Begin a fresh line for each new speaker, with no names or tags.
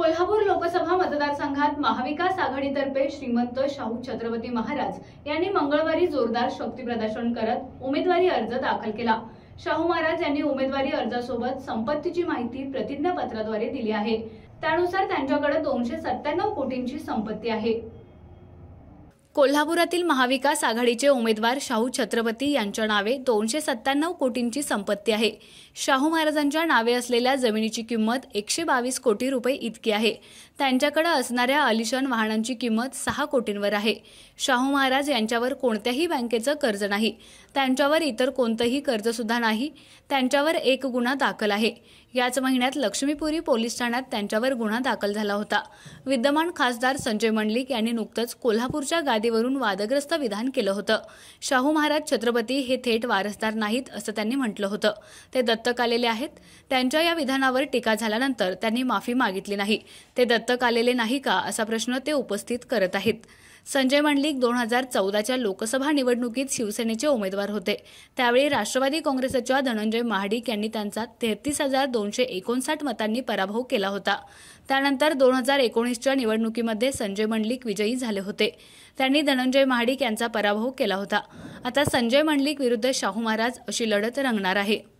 कोल्हापूर लोकसभा मतदारसंघात महाविकास आघाडीतर्फे श्रीमंत शाहू छत्रपती महाराज यांनी मंगळवारी जोरदार शक्ती प्रदर्शन करत उमेदवारी अर्ज दाखल केला शाहू महाराज यांनी उमेदवारी अर्जासोबत संपत्तीची माहिती प्रतिज्ञापत्राद्वारे दिली आहे त्यानुसार त्यांच्याकडे दोनशे सत्त्याण्णव कोटींची संपत्ती आहे कोल्हापुरातील महाविकास आघाडीचे उमेदवार शाहू छत्रपती यांच्या नावे दोनशे सत्त्याण्णव कोटींची संपत्ती आहे शाहू महाराजांच्या नावे असलेल्या जमिनीची किंमत एकशे बावीस कोटी रुपये इतकी आहे त्यांच्याकडे असणाऱ्या अलिशान वाहनांची किंमत सहा कोटींवर आहे शाहू महाराज यांच्यावर कोणत्याही बँकेचं कर्ज नाही त्यांच्यावर इतर कोणतंही कर्जसुद्धा नाही त्यांच्यावर एक गुन्हा दाखल आहे याच महिन्यात लक्ष्मीपुरी पोलीस ठाण्यात त्यांच्यावर गुन्हा दाखल झाला होता विद्यमान खासदार संजय मंडलिक यांनी नुकतंच कोल्हापूरच्या गादीवरून वादग्रस्त विधान केलं होतं शाहू महाराज छत्रपती हे थेट वारसदार नाहीत असं त्यांनी म्हटलं होतं ते दत्तक आलेले आहेत त्यांच्या या विधानावर टीका झाल्यानंतर त्यांनी माफी मागितली नाही ते दत्तक आलेले नाही का असा प्रश्न ते उपस्थित करत आहेत संजय मंडलिक दोन हजार चौदाच्या लोकसभा निवडणुकीत शिवसेनेचे उमेदवार होते त्यावेळी राष्ट्रवादी काँग्रेसच्या धनंजय महाडिक यांनी त्यांचा तेहतीस हजार दोनशे एकोणसाठ मतांनी पराभव केला होता त्यानंतर दोन हजार एकोणीसच्या निवडणुकीमध्ये संजय मंडलिक विजयी झाले होते त्यांनी धनंजय महाडिक यांचा पराभव केला होता आता संजय मंडलिक विरुद्ध शाहू महाराज अशी लढत रंगणार आहे